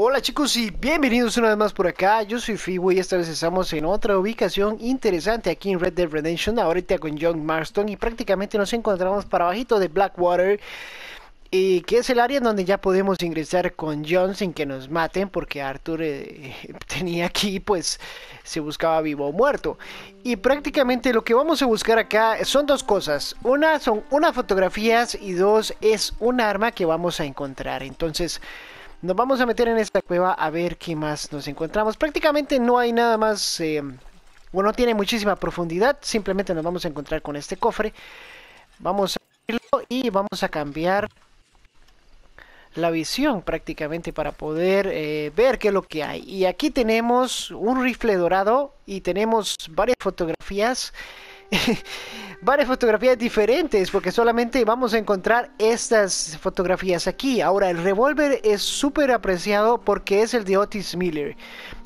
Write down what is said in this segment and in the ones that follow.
Hola chicos y bienvenidos una vez más por acá, yo soy Fibo y esta vez estamos en otra ubicación interesante aquí en Red Dead Redemption, ahorita con John Marston y prácticamente nos encontramos para bajito de Blackwater y que es el área en donde ya podemos ingresar con John sin que nos maten porque Arthur eh, tenía aquí pues se buscaba vivo o muerto y prácticamente lo que vamos a buscar acá son dos cosas una son unas fotografías y dos es un arma que vamos a encontrar entonces nos vamos a meter en esta cueva a ver qué más nos encontramos. Prácticamente no hay nada más... Eh, bueno, tiene muchísima profundidad. Simplemente nos vamos a encontrar con este cofre. Vamos a abrirlo y vamos a cambiar la visión prácticamente para poder eh, ver qué es lo que hay. Y aquí tenemos un rifle dorado y tenemos varias fotografías. varias fotografías diferentes porque solamente vamos a encontrar estas fotografías aquí. Ahora, el revólver es súper apreciado porque es el de Otis Miller.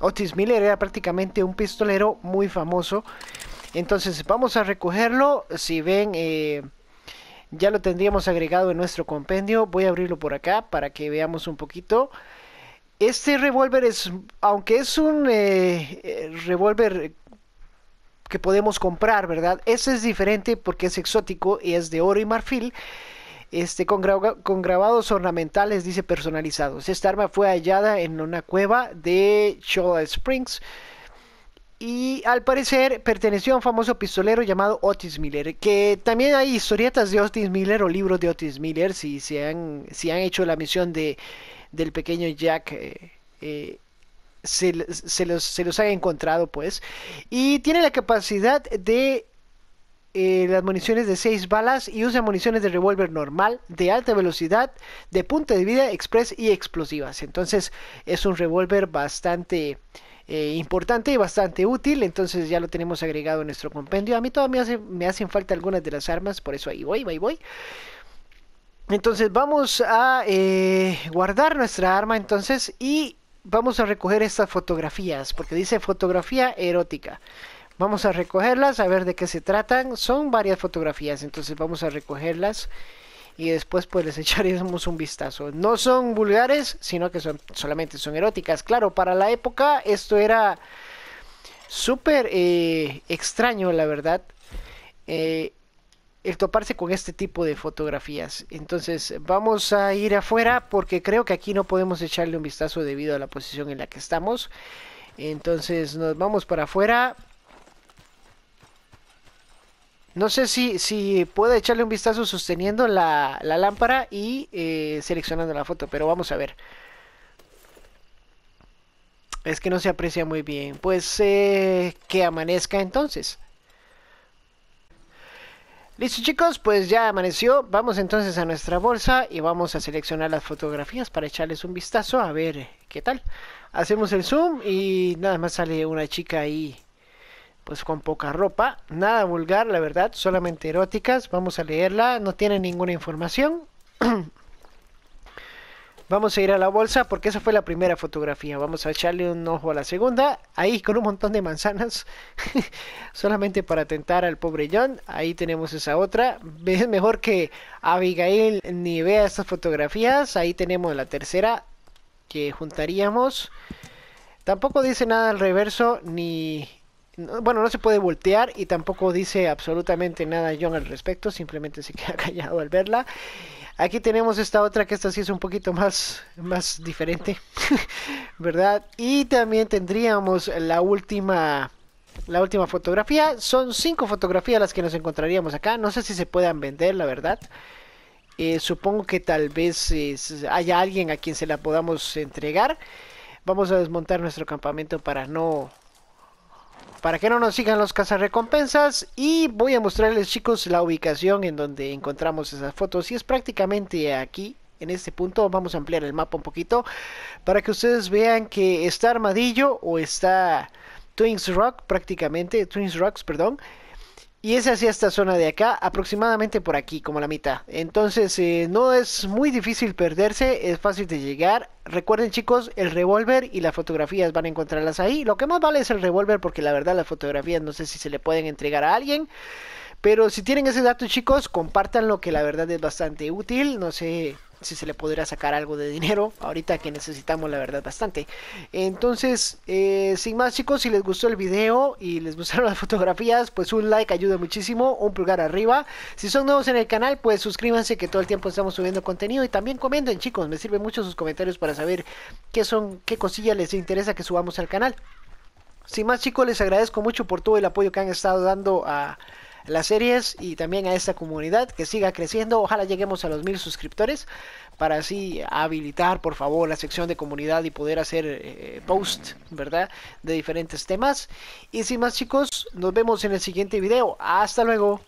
Otis Miller era prácticamente un pistolero muy famoso. Entonces vamos a recogerlo. Si ven, eh, ya lo tendríamos agregado en nuestro compendio. Voy a abrirlo por acá para que veamos un poquito. Este revólver es, aunque es un eh, eh, revólver que podemos comprar, ¿verdad? Ese es diferente porque es exótico y es de oro y marfil. Este, con, con grabados ornamentales, dice personalizados. Esta arma fue hallada en una cueva de Chola Springs y al parecer perteneció a un famoso pistolero llamado Otis Miller, que también hay historietas de Otis Miller o libros de Otis Miller, si, se han, si han hecho la misión de, del pequeño Jack eh, eh, se, los, se haya encontrado, pues. Y tiene la capacidad de eh, las municiones de 6 balas y usa municiones de revólver normal, de alta velocidad, de punta de vida, express y explosivas. Entonces es un revólver bastante eh, importante y bastante útil. Entonces ya lo tenemos agregado en nuestro compendio. A mí todavía me, hacen falta algunas de las armas, por eso ahí voy, voy voy. Entonces vamos a eh, guardar nuestra arma entonces y vamos a recoger estas fotografías, porque dice fotografía erótica. Vamos a recogerlas, a ver de qué se tratan. Son varias fotografías, entonces vamos a recogerlas y después pues les echaremos un vistazo. No son vulgares, sino que son solamente son eróticas. Claro, para la época esto era súper eh, extraño, la verdad. Eh, el toparse con este tipo de fotografías. Entonces vamos a ir afuera porque creo que aquí no podemos echarle un vistazo debido a la posición en la que estamos. Entonces nos vamos para afuera. No sé si, si puedo echarle un vistazo sosteniendo la, lámpara y eh, seleccionando la foto, pero vamos a ver. Es que no se aprecia muy bien. Pues eh, que amanezca entonces. Listo chicos, pues ya amaneció. Vamos entonces a nuestra bolsa y vamos a seleccionar las fotografías para echarles un vistazo a ver eh, qué tal. Hacemos el zoom y nada más sale una chica ahí pues con poca ropa, nada vulgar la verdad, solamente eróticas. Vamos a leerla, no tiene ninguna información. Vamos a ir a la bolsa porque esa fue la primera fotografía. Vamos a echarle un ojo a la segunda. Ahí con un montón de manzanas. Solamente para atentar al pobre John. Ahí tenemos esa otra. Es mejor que Abigail ni vea estas fotografías. Ahí tenemos la tercera que juntaríamos. Tampoco dice nada al reverso ni bueno, no se puede voltear y tampoco dice absolutamente nada John al respecto, simplemente se queda callado al verla. Aquí tenemos esta otra que esta sí es un poquito más, más diferente, ¿verdad? Y también tendríamos la última, la última fotografía. Son cinco fotografías las que nos encontraríamos acá. No sé si se puedan vender, la verdad. Eh, supongo que tal vez haya alguien a quien se la podamos entregar. Vamos a desmontar nuestro campamento para no para que no nos sigan los cazarrecompensas. Y voy a mostrarles, chicos, la ubicación en donde encontramos esas fotos. Y es prácticamente aquí, en este punto. Vamos a ampliar el mapa un poquito para que ustedes vean que está Armadillo o está Twins Rock, prácticamente, Twins Rocks, perdón. Y es hacia esta zona de acá, aproximadamente por aquí, como la mitad. Entonces eh, no es muy difícil perderse, es fácil de llegar. Recuerden chicos, el revólver y las fotografías van a encontrarlas ahí. Lo que más vale es el revólver porque la verdad las fotografías no sé si se le pueden entregar a alguien. Pero si tienen ese dato, chicos, compartanlo, que la verdad es bastante útil. No sé si se le podría sacar algo de dinero ahorita que necesitamos la verdad bastante entonces eh, sin más chicos si les gustó el video y les gustaron las fotografías pues un like ayuda muchísimo un pulgar arriba si son nuevos en el canal pues suscríbanse que todo el tiempo estamos subiendo contenido y también comenten chicos me sirven mucho sus comentarios para saber qué son qué cosillas les interesa que subamos al canal sin más chicos les agradezco mucho por todo el apoyo que han estado dando a las series y también a esta comunidad que siga creciendo. Ojalá lleguemos a los mil suscriptores para así habilitar, por favor, la sección de comunidad y poder hacer eh, post, ¿verdad? De diferentes temas. Y sin más, chicos, nos vemos en el siguiente video. Hasta luego.